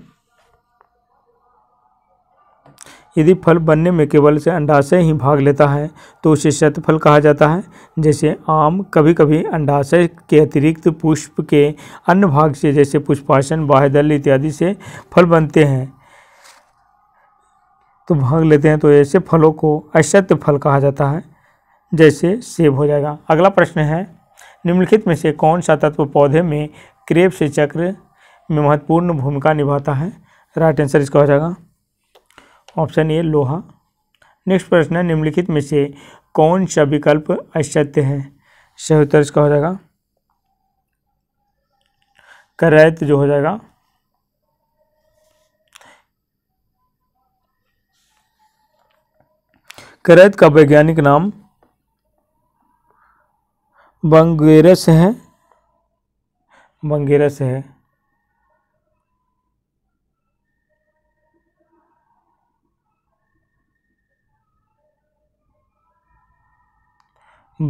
यदि फल बनने में केवल से अंडाशय ही भाग लेता है तो उसे शतफल कहा जाता है जैसे आम कभी कभी अंडाशय के अतिरिक्त पुष्प के अन्य भाग से जैसे पुष्पाशन बाहदल इत्यादि से फल बनते हैं तो भाग लेते हैं तो ऐसे फलों को अशत्य फल कहा जाता है जैसे सेब हो जाएगा अगला प्रश्न है निम्नलिखित में से कौन सा तत्व पौधे में क्रेप से चक्र में महत्वपूर्ण भूमिका निभाता है राइट आंसर इसका हो जाएगा ऑप्शन ए लोहा नेक्स्ट प्रश्न है निम्नलिखित में से कौन सा विकल्प असत्य है सही उत्तर इसका हो जाएगा करैत जो हो जाएगा करैत का वैज्ञानिक नाम बंगेरस है बंगेरस है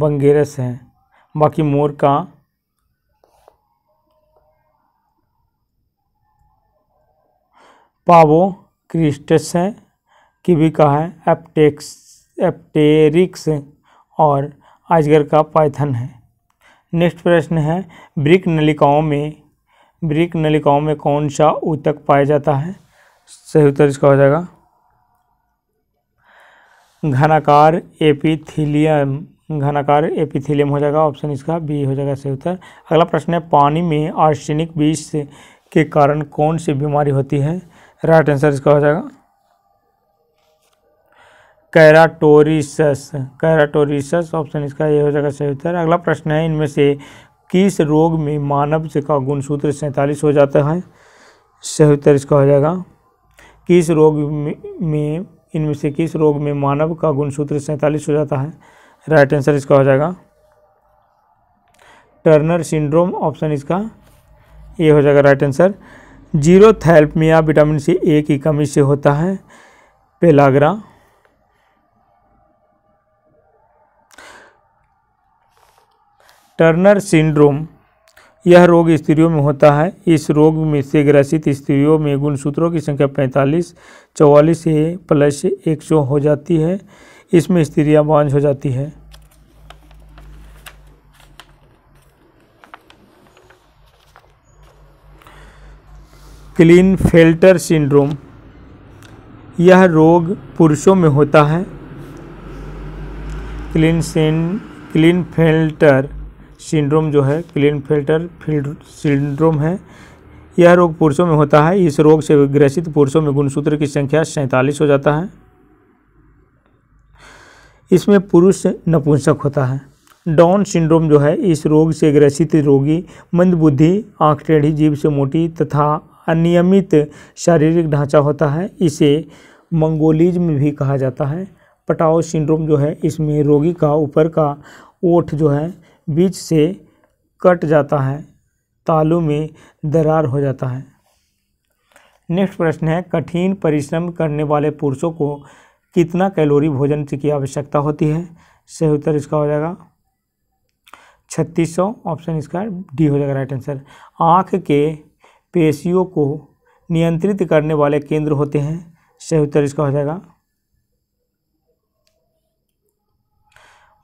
बंगेरस है बाकी मोर का पावो क्रिस्टस है किवी का है एप्टेक्स एप्टेरिक्स और आजगर का पाइथन है नेक्स्ट प्रश्न है ब्रिक नलिकाओं में ब्रिक नलिकाओं में कौन सा ऊतक पाया जाता है सही उत्तर इसका हो जाएगा घनाकार एपिथिलियम घनाकार एपिथेलियम हो जाएगा ऑप्शन इसका बी हो जाएगा सही उत्तर अगला प्रश्न है पानी में आर्सेनिक बीज के कारण कौन सी बीमारी होती है राइट आंसर इसका हो जाएगा कैराटोरिसस कैराटोरिसस ऑप्शन इसका ये हो जाएगा सही उत्तर अगला प्रश्न है इनमें से किस रोग में मानव का गुणसूत्र सैंतालीस हो जाता है सही उत्तर इसका हो जाएगा किस रोग में इनमें से किस रोग में मानव का गुणसूत्र सैंतालीस हो जाता है राइट आंसर इसका हो जाएगा टर्नर सिंड्रोम ऑप्शन इसका ये हो जाएगा right answer xerophthalmia vitamin C A की कमी से होता है पेलाग्रा टर्नर सिंड्रोम यह रोग स्त्रियों में होता है इस रोग में से ग्रसित स्त्रियों में गुणसूत्रों की संख्या 45, 44 से प्लस 100 हो जाती है इसमें स्त्रियाँ बांझ हो जाती हैं क्लीन फिल्टर सिंड्रोम यह रोग पुरुषों में होता है Kline sin Klinefelter syndrome जो है क्लीन फिल्टर फिल्ट सिंड्रोम है यह रोग पुरुषों में होता है इस रोग से ग्रसित पुरुषों में गुणसूत्र की संख्या सैंतालीस हो जाता है इसमें पुरुष नपुंसक होता है डाउन सिंड्रोम जो है इस रोग से ग्रसित रोगी मंदबुद्धि आँख टेढ़ी जीव से मोटी तथा अनियमित शारीरिक ढांचा होता है इसे मंगोलिज्म भी कहा जाता है पटाओ सिंड्रोम जो है इसमें रोगी का ऊपर का ओठ जो है बीच से कट जाता है तालू में दरार हो जाता है नेक्स्ट प्रश्न है कठिन परिश्रम करने वाले पुरुषों को कितना कैलोरी भोजन की आवश्यकता होती है सही उत्तर इसका हो जाएगा छत्तीस सौ ऑप्शन इसका डी हो जाएगा राइट आंसर आँख के पेशियों को नियंत्रित करने वाले केंद्र होते हैं सही उत्तर इसका हो जाएगा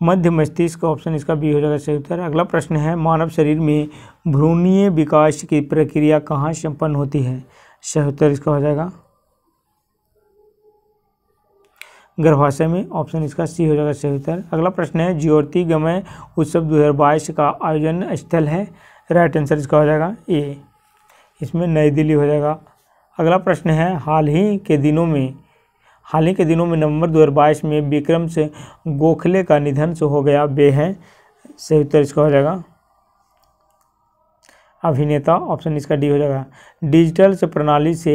मध्य मस्तिष्क ऑप्शन इसका बी हो जाएगा सही उत्तर अगला प्रश्न है मानव शरीर में भ्रूणीय विकास की प्रक्रिया कहाँ संपन्न होती है सही उत्तर इसका हो जाएगा गर्भाशय में ऑप्शन इसका सी हो जाएगा सही उत्तर अगला प्रश्न है ज्योति गमय उत्सव दो का आयोजन स्थल है राइट आंसर इसका हो जाएगा ए इसमें नई दिल्ली हो जाएगा अगला प्रश्न है हाल ही के दिनों में हाल ही के दिनों में नवंबर दो में विक्रम से गोखले का निधन से हो गया बे है सही उत्तर इसका हो जाएगा अभिनेता ऑप्शन इसका डी हो जाएगा डिजिटल से प्रणाली से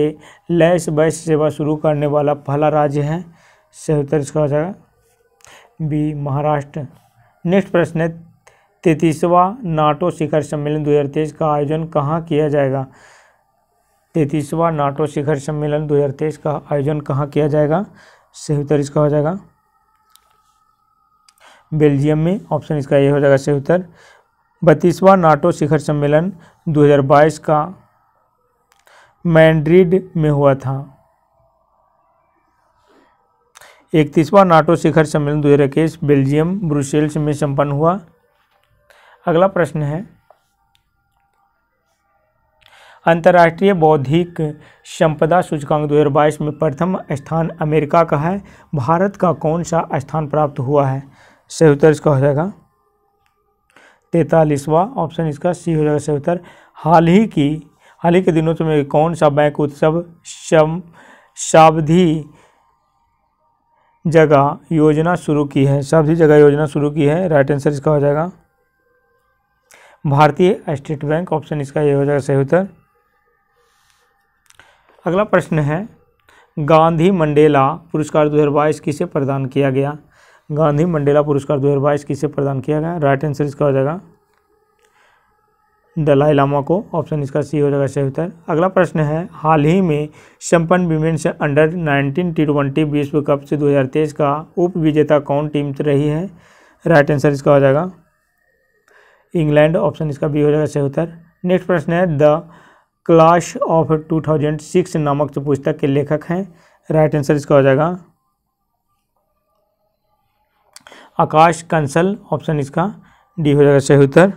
लैस बैस सेवा शुरू करने वाला पहला राज्य है सही उत्तर इसका हो जाएगा बी महाराष्ट्र नेक्स्ट प्रश्न है तैतीसवा नाटो शिखर सम्मेलन 2023 का आयोजन कहाँ किया जाएगा तैतीसवा नाटो शिखर सम्मेलन 2023 का आयोजन कहाँ किया जाएगा सही उत्तर इसका हो जाएगा बेल्जियम में ऑप्शन इसका ये हो जाएगा सही उत्तर बत्तीसवा नाटो शिखर सम्मेलन 2022 का मैंड्रिड में हुआ था इकतीसवां नाटो शिखर सम्मेलन दो हज़ार इक्कीस बेल्जियम ब्रुसेल्स में संपन्न हुआ अगला प्रश्न है अंतर्राष्ट्रीय बौद्धिक संपदा सूचकांक 2022 में प्रथम स्थान अमेरिका का है भारत का कौन सा स्थान प्राप्त हुआ है सही उत्तर इसका हो जाएगा तैतालीसवा ऑप्शन इसका सी हो जाएगा सही उत्तर हाल ही की हाल ही के दिनों में कौन सा बैंक उत्सव सम सावधि जगह योजना शुरू की है सभी जगह योजना शुरू की है राइट आंसर इसका हो जाएगा भारतीय स्टेट बैंक ऑप्शन इसका ये हो जाएगा सही उत्तर अगला प्रश्न है गांधी मंडेला पुरस्कार 2022 किसे प्रदान किया गया गांधी मंडेला पुरस्कार 2022 किसे प्रदान किया गया राइट आंसर इसका हो जाएगा दलाई लामा को ऑप्शन इसका सी हो जाएगा सही उत्तर अगला प्रश्न है हाल ही में संपन्न विमेंस अंडर 19 टी ट्वेंटी विश्व कप से 2023 का उप विजेता कौन टीम रही है राइट आंसर इसका हो जाएगा इंग्लैंड ऑप्शन इसका बी हो जाएगा सही उत्तर नेक्स्ट प्रश्न है द क्लाश ऑफ 2006 नामक पुस्तक के लेखक हैं राइट आंसर इसका हो जाएगा आकाश कंसल ऑप्शन इसका डी हो जाएगा सही उत्तर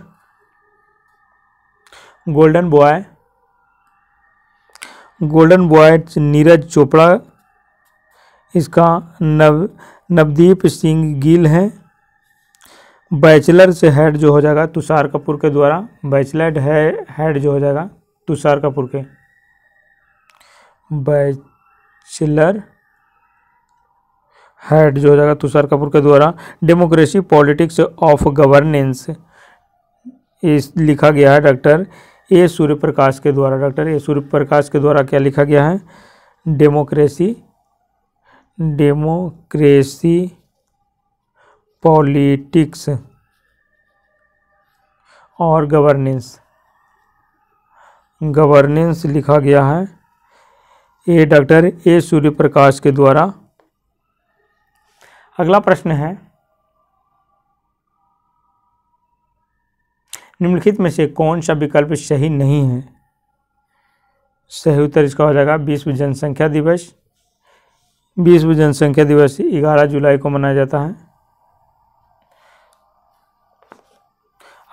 golden boy golden boy Neeraj Chopra इसका नव नवदीप सिंह गिल है बैचलर से हेड जो हो जाएगा तुषार कपूर के द्वारा बैचलर है हेड जो हो जाएगा तुषार कपूर के बैचलर हेड जो हो जाएगा तुषार कपूर के द्वारा डेमोक्रेसी पॉलिटिक्स ऑफ गवर्नेंस इस लिखा गया है डॉक्टर ए सूर्य प्रकाश के द्वारा डॉक्टर ए सूर्य प्रकाश के द्वारा क्या लिखा गया है डेमोक्रेसी डेमोक्रेसी पॉलिटिक्स और गवर्नेंस गवर्नेंस लिखा गया है ए डॉक्टर ए सूर्य प्रकाश के द्वारा अगला प्रश्न है निम्नलिखित में से कौन सा विकल्प सही नहीं है सही उत्तर इसका हो जाएगा विश्व जनसंख्या दिवस विश्व जनसंख्या दिवस ग्यारह जुलाई को मनाया जाता है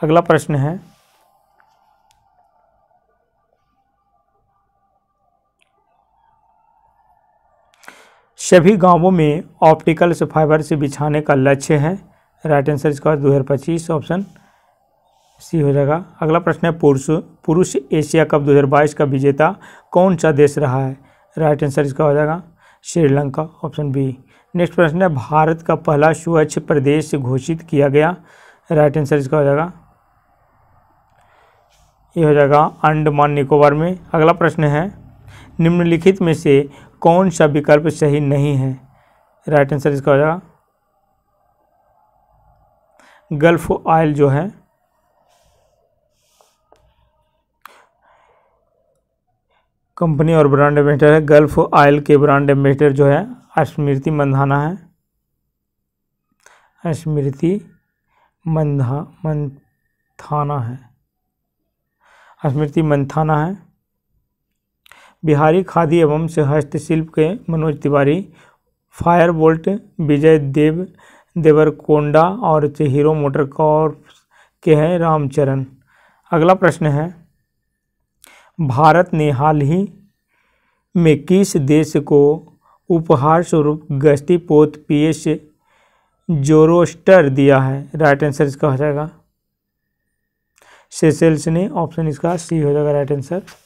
अगला प्रश्न है सभी गांवों में ऑप्टिकल फाइबर से बिछाने का लक्ष्य है राइट आंसर इसका दो हज़ार पच्चीस ऑप्शन सी हो जाएगा अगला प्रश्न है पुरुष पुरुष एशिया कप 2022 का विजेता कौन सा देश रहा है राइट आंसर इसका हो जाएगा श्रीलंका ऑप्शन बी नेक्स्ट प्रश्न है भारत का पहला स्वच्छ प्रदेश घोषित किया गया राइट आंसर इसका हो जाएगा ये हो जाएगा अंडमान निकोबार में अगला प्रश्न है निम्नलिखित में से कौन सा विकल्प सही नहीं है राइट आंसर इसका हो जाएगा गल्फ ऑयल जो है कंपनी और ब्रांड एम्बेसडर है गल्फ ऑयल के ब्रांड एम्बेसडर जो है स्मृति मंधाना है स्मृति मंधा मंथाना है स्मृति मंथाना है बिहारी खादी एवं हस्तशिल्प के मनोज तिवारी फायर बोल्ट विजय देव देवरकोंडा और हीरो मोटर कॉर्प के हैं रामचरण अगला प्रश्न है भारत ने हाल ही में किस देश को उपहार स्वरूप पोत पी एस जोरोस्टर दिया है राइट आंसर इसका हो जाएगा सेसेल्स ने ऑप्शन इसका सी हो जाएगा राइट आंसर